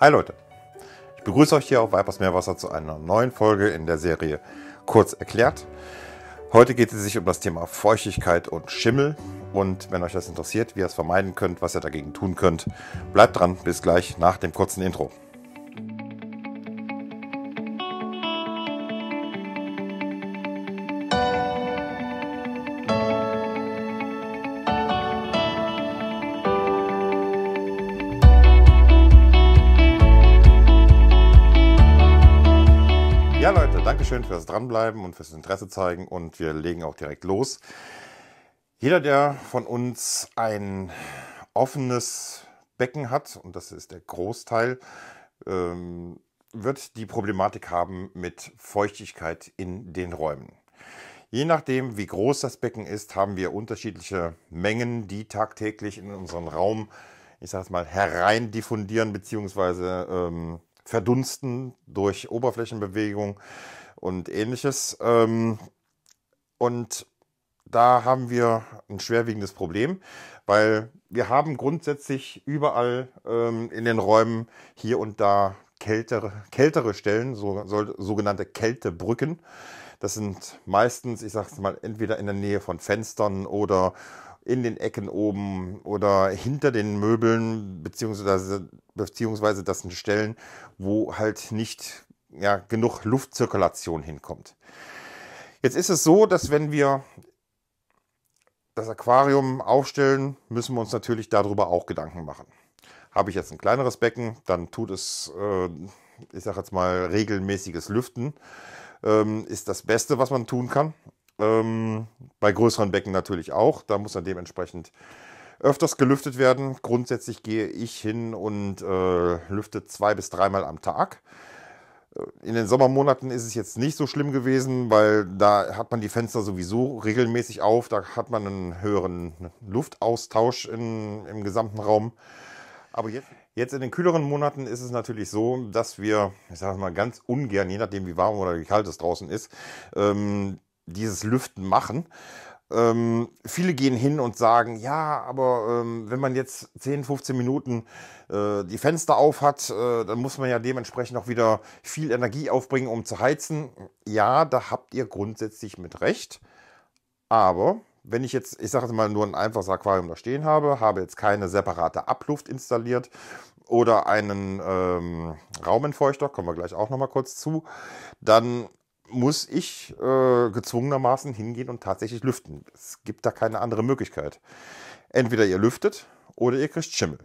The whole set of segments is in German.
Hi Leute, ich begrüße euch hier auf Vipers Meerwasser zu einer neuen Folge in der Serie Kurz erklärt. Heute geht es sich um das Thema Feuchtigkeit und Schimmel und wenn euch das interessiert, wie ihr es vermeiden könnt, was ihr dagegen tun könnt, bleibt dran, bis gleich nach dem kurzen Intro. Dankeschön fürs Dranbleiben und fürs Interesse zeigen und wir legen auch direkt los. Jeder, der von uns ein offenes Becken hat, und das ist der Großteil, ähm, wird die Problematik haben mit Feuchtigkeit in den Räumen. Je nachdem, wie groß das Becken ist, haben wir unterschiedliche Mengen, die tagtäglich in unseren Raum, ich sage mal, herein diffundieren bzw. Ähm, verdunsten durch Oberflächenbewegung und ähnliches. Ähm, und da haben wir ein schwerwiegendes Problem, weil wir haben grundsätzlich überall ähm, in den Räumen hier und da kältere, kältere Stellen, so, so, sogenannte Kältebrücken. Das sind meistens, ich sage es mal, entweder in der Nähe von Fenstern oder in den Ecken oben oder hinter den Möbeln beziehungsweise, beziehungsweise das sind Stellen, wo halt nicht ja, genug Luftzirkulation hinkommt. Jetzt ist es so, dass wenn wir das Aquarium aufstellen, müssen wir uns natürlich darüber auch Gedanken machen. Habe ich jetzt ein kleineres Becken, dann tut es, äh, ich sage jetzt mal, regelmäßiges Lüften, ähm, ist das Beste, was man tun kann. Ähm, bei größeren Becken natürlich auch. Da muss dann dementsprechend öfters gelüftet werden. Grundsätzlich gehe ich hin und äh, lüfte zwei bis dreimal am Tag. Äh, in den Sommermonaten ist es jetzt nicht so schlimm gewesen, weil da hat man die Fenster sowieso regelmäßig auf. Da hat man einen höheren Luftaustausch in, im gesamten Raum. Aber jetzt, jetzt in den kühleren Monaten ist es natürlich so, dass wir, ich sage mal ganz ungern, je nachdem wie warm oder wie kalt es draußen ist, ähm, dieses Lüften machen. Ähm, viele gehen hin und sagen, ja, aber ähm, wenn man jetzt 10, 15 Minuten äh, die Fenster auf hat, äh, dann muss man ja dementsprechend auch wieder viel Energie aufbringen, um zu heizen. Ja, da habt ihr grundsätzlich mit recht. Aber wenn ich jetzt, ich sage mal, nur ein einfaches Aquarium da stehen habe, habe jetzt keine separate Abluft installiert oder einen ähm, Raumentfeuchter, kommen wir gleich auch nochmal kurz zu, dann muss ich äh, gezwungenermaßen hingehen und tatsächlich lüften. Es gibt da keine andere Möglichkeit. Entweder ihr lüftet oder ihr kriegt Schimmel.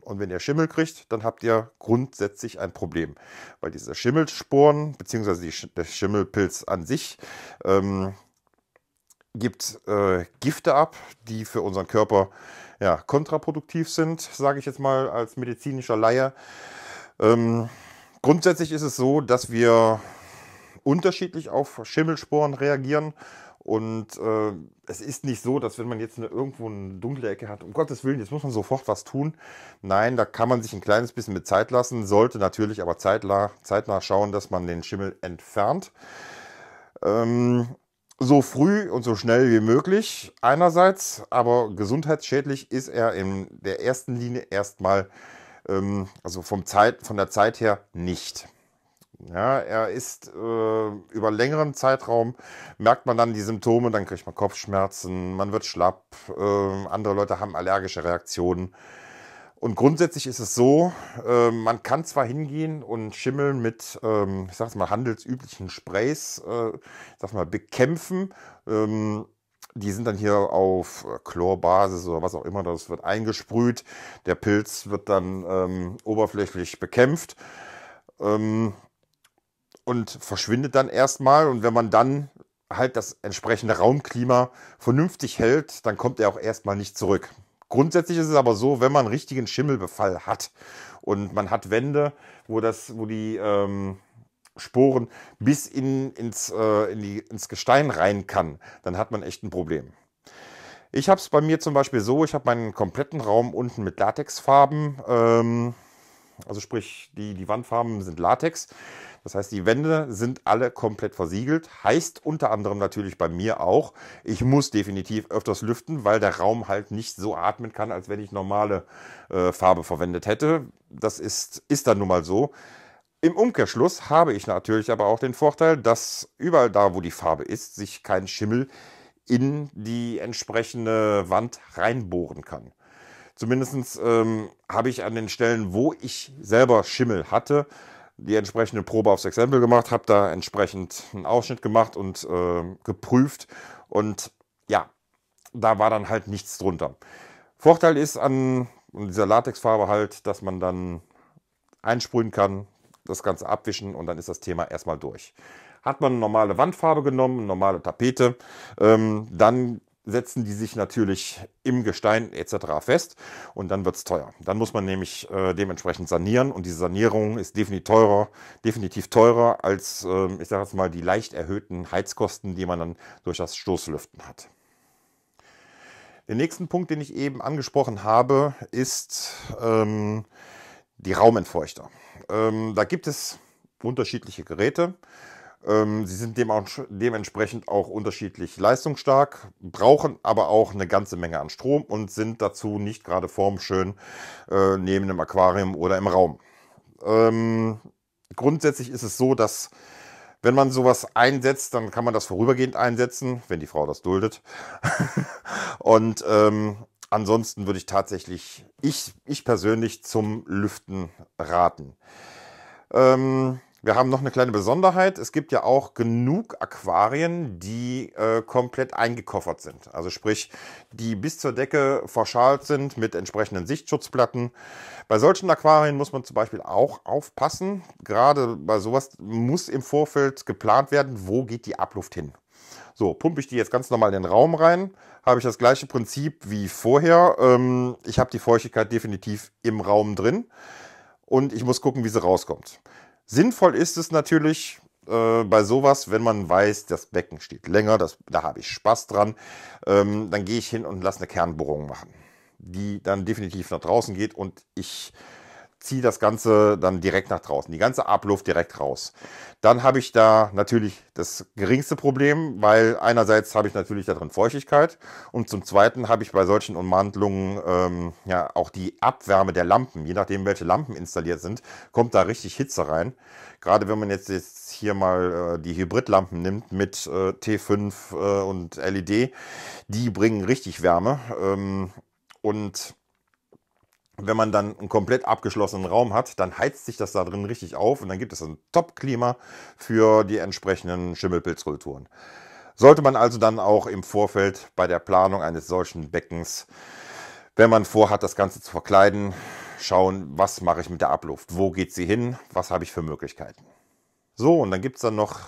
Und wenn ihr Schimmel kriegt, dann habt ihr grundsätzlich ein Problem, weil diese Schimmelsporen beziehungsweise Die, der Schimmelpilz an sich ähm, gibt äh, Gifte ab, die für unseren Körper ja, kontraproduktiv sind, sage ich jetzt mal als medizinischer Laie. Ähm, grundsätzlich ist es so, dass wir unterschiedlich auf Schimmelsporen reagieren. Und äh, es ist nicht so, dass wenn man jetzt eine, irgendwo eine dunkle Ecke hat, um Gottes Willen, jetzt muss man sofort was tun. Nein, da kann man sich ein kleines bisschen mit Zeit lassen, sollte natürlich aber zeitnah, zeitnah schauen, dass man den Schimmel entfernt. Ähm, so früh und so schnell wie möglich einerseits, aber gesundheitsschädlich ist er in der ersten Linie erstmal, ähm, also vom Zeit, von der Zeit her nicht. Ja, er ist äh, über längeren Zeitraum, merkt man dann die Symptome, dann kriegt man Kopfschmerzen, man wird schlapp, äh, andere Leute haben allergische Reaktionen. Und grundsätzlich ist es so, äh, man kann zwar hingehen und Schimmeln mit, ähm, ich sag's mal, handelsüblichen Sprays, äh, ich sag's mal, bekämpfen. Ähm, die sind dann hier auf äh, Chlorbasis oder was auch immer, das wird eingesprüht. Der Pilz wird dann ähm, oberflächlich bekämpft. Ähm, und verschwindet dann erstmal. Und wenn man dann halt das entsprechende Raumklima vernünftig hält, dann kommt er auch erstmal nicht zurück. Grundsätzlich ist es aber so, wenn man richtigen Schimmelbefall hat und man hat Wände, wo, das, wo die ähm, Sporen bis in, ins, äh, in die, ins Gestein rein kann, dann hat man echt ein Problem. Ich habe es bei mir zum Beispiel so, ich habe meinen kompletten Raum unten mit Latexfarben ähm, also sprich, die, die Wandfarben sind Latex. Das heißt, die Wände sind alle komplett versiegelt. Heißt unter anderem natürlich bei mir auch, ich muss definitiv öfters lüften, weil der Raum halt nicht so atmen kann, als wenn ich normale äh, Farbe verwendet hätte. Das ist, ist dann nun mal so. Im Umkehrschluss habe ich natürlich aber auch den Vorteil, dass überall da, wo die Farbe ist, sich kein Schimmel in die entsprechende Wand reinbohren kann. Zumindest ähm, habe ich an den Stellen, wo ich selber Schimmel hatte, die entsprechende Probe aufs Exempel gemacht, habe da entsprechend einen Ausschnitt gemacht und äh, geprüft. Und ja, da war dann halt nichts drunter. Vorteil ist an dieser Latexfarbe halt, dass man dann einsprühen kann, das Ganze abwischen und dann ist das Thema erstmal durch. Hat man eine normale Wandfarbe genommen, eine normale Tapete, ähm, dann setzen die sich natürlich im Gestein etc. fest und dann wird es teuer. Dann muss man nämlich äh, dementsprechend sanieren und diese Sanierung ist definitiv teurer, definitiv teurer als, äh, ich sage jetzt mal, die leicht erhöhten Heizkosten, die man dann durch das Stoßlüften hat. Den nächsten Punkt, den ich eben angesprochen habe, ist ähm, die Raumentfeuchter. Ähm, da gibt es unterschiedliche Geräte. Ähm, sie sind dementsprechend auch unterschiedlich leistungsstark, brauchen aber auch eine ganze Menge an Strom und sind dazu nicht gerade formschön äh, neben dem Aquarium oder im Raum. Ähm, grundsätzlich ist es so, dass wenn man sowas einsetzt, dann kann man das vorübergehend einsetzen, wenn die Frau das duldet. und ähm, ansonsten würde ich tatsächlich, ich, ich persönlich zum Lüften raten. Ähm, wir haben noch eine kleine Besonderheit. Es gibt ja auch genug Aquarien, die äh, komplett eingekoffert sind. Also sprich, die bis zur Decke verschalt sind mit entsprechenden Sichtschutzplatten. Bei solchen Aquarien muss man zum Beispiel auch aufpassen. Gerade bei sowas muss im Vorfeld geplant werden, wo geht die Abluft hin. So, pumpe ich die jetzt ganz normal in den Raum rein, habe ich das gleiche Prinzip wie vorher. Ähm, ich habe die Feuchtigkeit definitiv im Raum drin und ich muss gucken, wie sie rauskommt. Sinnvoll ist es natürlich, äh, bei sowas, wenn man weiß, das Becken steht länger, das, da habe ich Spaß dran, ähm, dann gehe ich hin und lasse eine Kernbohrung machen, die dann definitiv nach draußen geht und ich ziehe das Ganze dann direkt nach draußen, die ganze Abluft direkt raus. Dann habe ich da natürlich das geringste Problem, weil einerseits habe ich natürlich da drin Feuchtigkeit und zum Zweiten habe ich bei solchen Ummantelungen ähm, ja auch die Abwärme der Lampen. Je nachdem, welche Lampen installiert sind, kommt da richtig Hitze rein. Gerade wenn man jetzt, jetzt hier mal äh, die Hybridlampen nimmt mit äh, T5 äh, und LED, die bringen richtig Wärme. Ähm, und wenn man dann einen komplett abgeschlossenen Raum hat, dann heizt sich das da drin richtig auf und dann gibt es ein Top-Klima für die entsprechenden Schimmelpilzkulturen. Sollte man also dann auch im Vorfeld bei der Planung eines solchen Beckens, wenn man vorhat, das Ganze zu verkleiden, schauen, was mache ich mit der Abluft, wo geht sie hin, was habe ich für Möglichkeiten. So, und dann gibt es dann noch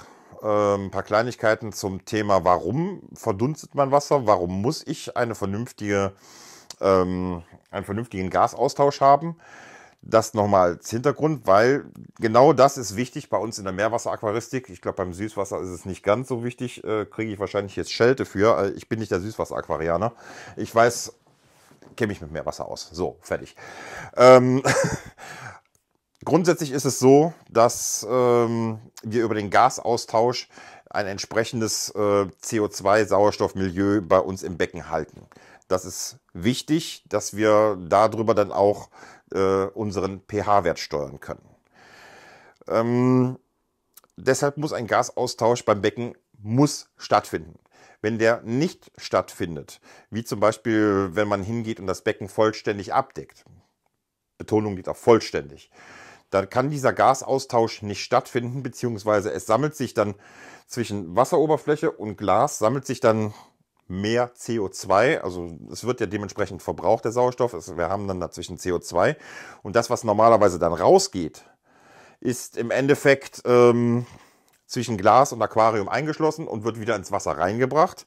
äh, ein paar Kleinigkeiten zum Thema, warum verdunstet man Wasser, warum muss ich eine vernünftige ähm, einen vernünftigen Gasaustausch haben. Das nochmal als Hintergrund, weil genau das ist wichtig bei uns in der Meerwasseraquaristik. Ich glaube, beim Süßwasser ist es nicht ganz so wichtig. Äh, Kriege ich wahrscheinlich jetzt Schelte für. Äh, ich bin nicht der Süßwasseraquarianer. Ich weiß, kenne mich mit Meerwasser aus. So, fertig. Ähm, grundsätzlich ist es so, dass ähm, wir über den Gasaustausch ein entsprechendes äh, CO2-Sauerstoffmilieu bei uns im Becken halten. Das ist wichtig, dass wir darüber dann auch äh, unseren pH-Wert steuern können. Ähm, deshalb muss ein Gasaustausch beim Becken muss stattfinden. Wenn der nicht stattfindet, wie zum Beispiel, wenn man hingeht und das Becken vollständig abdeckt, Betonung geht auf vollständig, dann kann dieser Gasaustausch nicht stattfinden, beziehungsweise es sammelt sich dann zwischen Wasseroberfläche und Glas, sammelt sich dann mehr CO2. Also es wird ja dementsprechend verbraucht, der Sauerstoff. Wir haben dann dazwischen CO2. Und das, was normalerweise dann rausgeht, ist im Endeffekt ähm, zwischen Glas und Aquarium eingeschlossen und wird wieder ins Wasser reingebracht.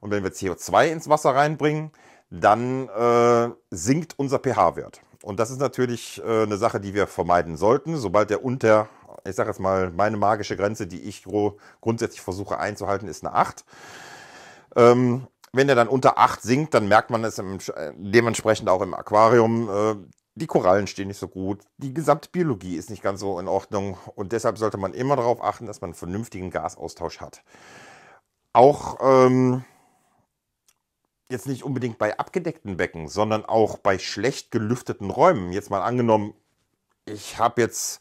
Und wenn wir CO2 ins Wasser reinbringen, dann äh, sinkt unser pH-Wert. Und das ist natürlich äh, eine Sache, die wir vermeiden sollten. Sobald der unter, ich sage jetzt mal, meine magische Grenze, die ich grundsätzlich versuche einzuhalten, ist eine 8. Ähm, wenn er dann unter 8 sinkt, dann merkt man es im, äh, dementsprechend auch im Aquarium. Äh, die Korallen stehen nicht so gut, die gesamte Biologie ist nicht ganz so in Ordnung und deshalb sollte man immer darauf achten, dass man einen vernünftigen Gasaustausch hat. Auch ähm, jetzt nicht unbedingt bei abgedeckten Becken, sondern auch bei schlecht gelüfteten Räumen. Jetzt mal angenommen, ich habe jetzt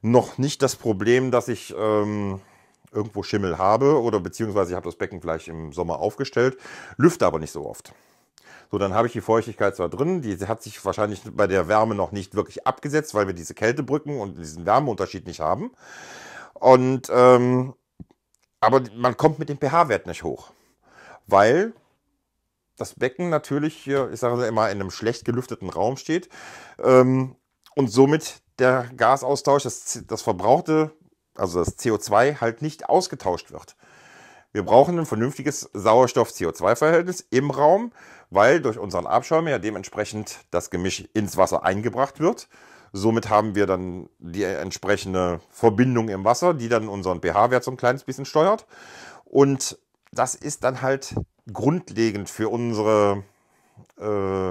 noch nicht das Problem, dass ich ähm, irgendwo Schimmel habe oder beziehungsweise ich habe das Becken vielleicht im Sommer aufgestellt, lüfte aber nicht so oft. So, dann habe ich die Feuchtigkeit zwar drin, die hat sich wahrscheinlich bei der Wärme noch nicht wirklich abgesetzt, weil wir diese Kältebrücken und diesen Wärmeunterschied nicht haben. Und ähm, aber man kommt mit dem pH-Wert nicht hoch, weil das Becken natürlich hier, ich sage immer, in einem schlecht gelüfteten Raum steht ähm, und somit der Gasaustausch, das, das verbrauchte also das CO2 halt nicht ausgetauscht wird. Wir brauchen ein vernünftiges Sauerstoff-CO2-Verhältnis im Raum, weil durch unseren Abschäumer ja dementsprechend das Gemisch ins Wasser eingebracht wird. Somit haben wir dann die entsprechende Verbindung im Wasser, die dann unseren pH-Wert so ein kleines bisschen steuert. Und das ist dann halt grundlegend für unsere äh,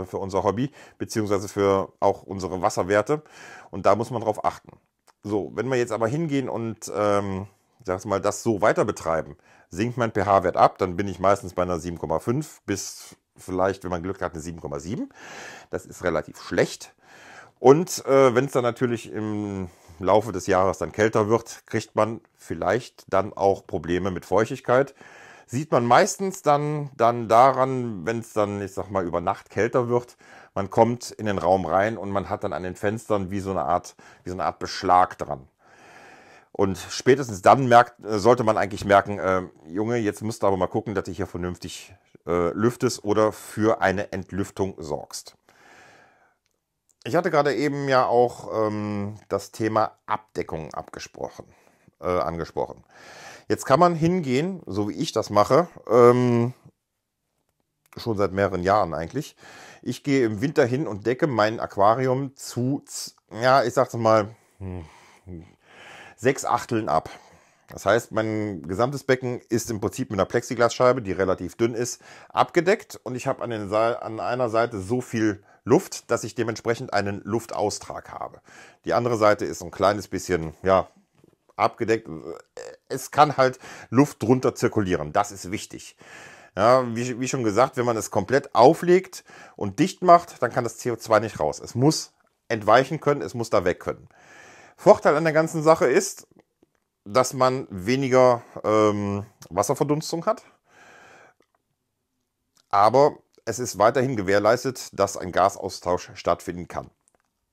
für unser Hobby beziehungsweise für auch unsere Wasserwerte und da muss man drauf achten. So, wenn wir jetzt aber hingehen und ähm, sag's mal, das so weiter betreiben, sinkt mein pH-Wert ab, dann bin ich meistens bei einer 7,5 bis vielleicht, wenn man Glück hat, eine 7,7. Das ist relativ schlecht. Und äh, wenn es dann natürlich im Laufe des Jahres dann kälter wird, kriegt man vielleicht dann auch Probleme mit Feuchtigkeit sieht man meistens dann, dann daran, wenn es dann, ich sag mal, über Nacht kälter wird. Man kommt in den Raum rein und man hat dann an den Fenstern wie so eine Art, wie so eine Art Beschlag dran. Und spätestens dann merkt, äh, sollte man eigentlich merken, äh, Junge, jetzt müsst du aber mal gucken, dass du hier vernünftig äh, lüftest oder für eine Entlüftung sorgst. Ich hatte gerade eben ja auch ähm, das Thema Abdeckung abgesprochen, äh, angesprochen. Jetzt kann man hingehen, so wie ich das mache, ähm, schon seit mehreren Jahren eigentlich. Ich gehe im Winter hin und decke mein Aquarium zu, ja, ich sag's mal, hm, sechs Achteln ab. Das heißt, mein gesamtes Becken ist im Prinzip mit einer Plexiglasscheibe, die relativ dünn ist, abgedeckt und ich habe an, den an einer Seite so viel Luft, dass ich dementsprechend einen Luftaustrag habe. Die andere Seite ist ein kleines bisschen, ja, abgedeckt. Es kann halt Luft drunter zirkulieren. Das ist wichtig. Ja, wie, wie schon gesagt, wenn man es komplett auflegt und dicht macht, dann kann das CO2 nicht raus. Es muss entweichen können, es muss da weg können. Vorteil an der ganzen Sache ist, dass man weniger ähm, Wasserverdunstung hat. Aber es ist weiterhin gewährleistet, dass ein Gasaustausch stattfinden kann.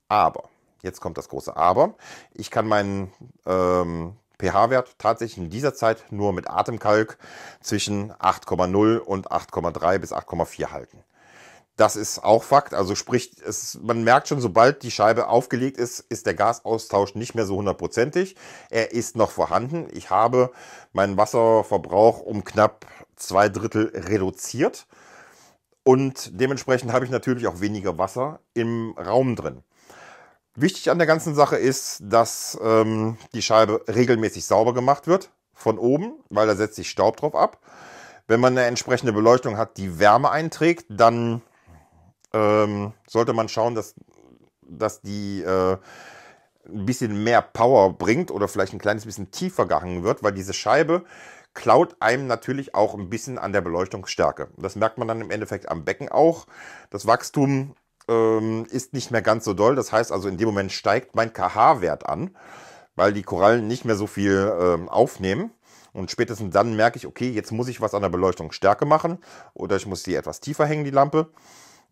Aber jetzt kommt das große Aber, ich kann meinen ähm, pH-Wert tatsächlich in dieser Zeit nur mit Atemkalk zwischen 8,0 und 8,3 bis 8,4 halten. Das ist auch Fakt. Also sprich, es, man merkt schon, sobald die Scheibe aufgelegt ist, ist der Gasaustausch nicht mehr so hundertprozentig. Er ist noch vorhanden. Ich habe meinen Wasserverbrauch um knapp zwei Drittel reduziert. Und dementsprechend habe ich natürlich auch weniger Wasser im Raum drin. Wichtig an der ganzen Sache ist, dass ähm, die Scheibe regelmäßig sauber gemacht wird von oben, weil da setzt sich Staub drauf ab. Wenn man eine entsprechende Beleuchtung hat, die Wärme einträgt, dann ähm, sollte man schauen, dass, dass die äh, ein bisschen mehr Power bringt oder vielleicht ein kleines bisschen tiefer gehangen wird, weil diese Scheibe klaut einem natürlich auch ein bisschen an der Beleuchtungsstärke. Das merkt man dann im Endeffekt am Becken auch. Das Wachstum ähm, ist nicht mehr ganz so doll. Das heißt also, in dem Moment steigt mein KH-Wert an, weil die Korallen nicht mehr so viel ähm, aufnehmen. Und spätestens dann merke ich, okay, jetzt muss ich was an der Beleuchtungsstärke machen oder ich muss die etwas tiefer hängen, die Lampe.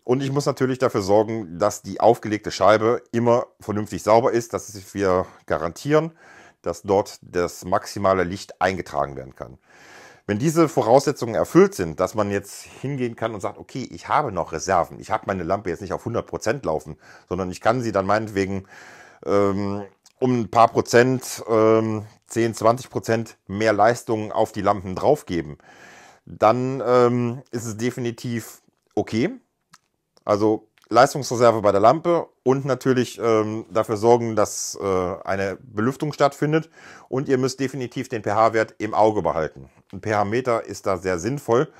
Und ich muss natürlich dafür sorgen, dass die aufgelegte Scheibe immer vernünftig sauber ist, dass wir garantieren, dass dort das maximale Licht eingetragen werden kann. Wenn diese Voraussetzungen erfüllt sind, dass man jetzt hingehen kann und sagt, okay, ich habe noch Reserven, ich habe meine Lampe jetzt nicht auf 100% Prozent laufen, sondern ich kann sie dann meinetwegen ähm, um ein paar Prozent, ähm, 10, 20 Prozent mehr Leistung auf die Lampen draufgeben, dann ähm, ist es definitiv okay. Also Leistungsreserve bei der Lampe und natürlich ähm, dafür sorgen, dass äh, eine Belüftung stattfindet. Und ihr müsst definitiv den pH-Wert im Auge behalten. Ein pH-Meter ist da sehr sinnvoll.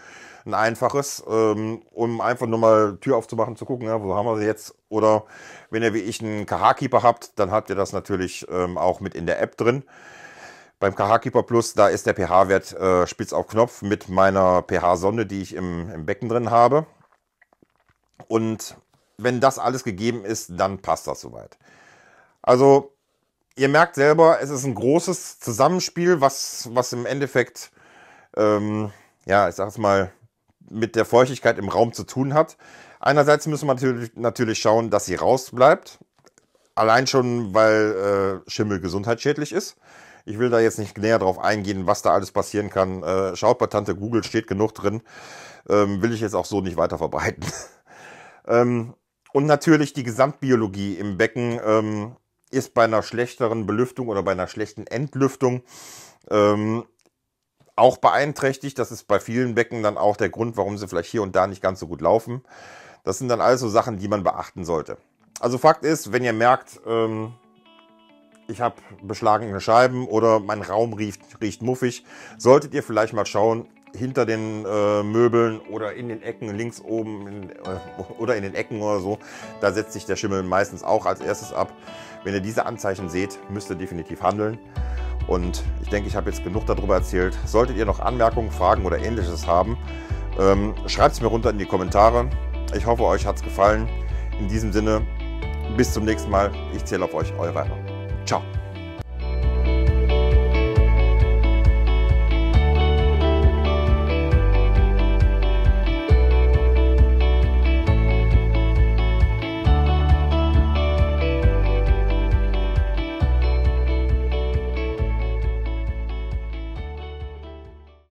Ein einfaches, ähm, um einfach nur mal Tür aufzumachen, zu gucken, ja, wo haben wir sie jetzt. Oder wenn ihr wie ich einen KH-Keeper habt, dann habt ihr das natürlich ähm, auch mit in der App drin. Beim KH-Keeper Plus, da ist der pH-Wert äh, spitz auf Knopf mit meiner pH-Sonde, die ich im, im Becken drin habe. Und wenn das alles gegeben ist, dann passt das soweit. Also ihr merkt selber, es ist ein großes Zusammenspiel, was, was im Endeffekt, ähm, ja, ich sag's mal, mit der Feuchtigkeit im Raum zu tun hat. Einerseits müssen wir natürlich, natürlich schauen, dass sie rausbleibt. Allein schon, weil äh, Schimmel gesundheitsschädlich ist. Ich will da jetzt nicht näher drauf eingehen, was da alles passieren kann. Äh, schaut bei Tante Google, steht genug drin. Ähm, will ich jetzt auch so nicht weiter verbreiten. ähm, und natürlich die Gesamtbiologie im Becken ähm, ist bei einer schlechteren Belüftung oder bei einer schlechten Entlüftung ähm, auch beeinträchtigt. Das ist bei vielen Becken dann auch der Grund, warum sie vielleicht hier und da nicht ganz so gut laufen. Das sind dann also Sachen, die man beachten sollte. Also Fakt ist, wenn ihr merkt, ähm, ich habe beschlagene Scheiben oder mein Raum riecht, riecht muffig, solltet ihr vielleicht mal schauen, hinter den äh, Möbeln oder in den Ecken, links oben in, äh, oder in den Ecken oder so. Da setzt sich der Schimmel meistens auch als erstes ab. Wenn ihr diese Anzeichen seht, müsst ihr definitiv handeln. Und ich denke, ich habe jetzt genug darüber erzählt. Solltet ihr noch Anmerkungen, Fragen oder ähnliches haben, ähm, schreibt es mir runter in die Kommentare. Ich hoffe, euch hat es gefallen. In diesem Sinne, bis zum nächsten Mal. Ich zähle auf euch, euer Weiber. Ciao.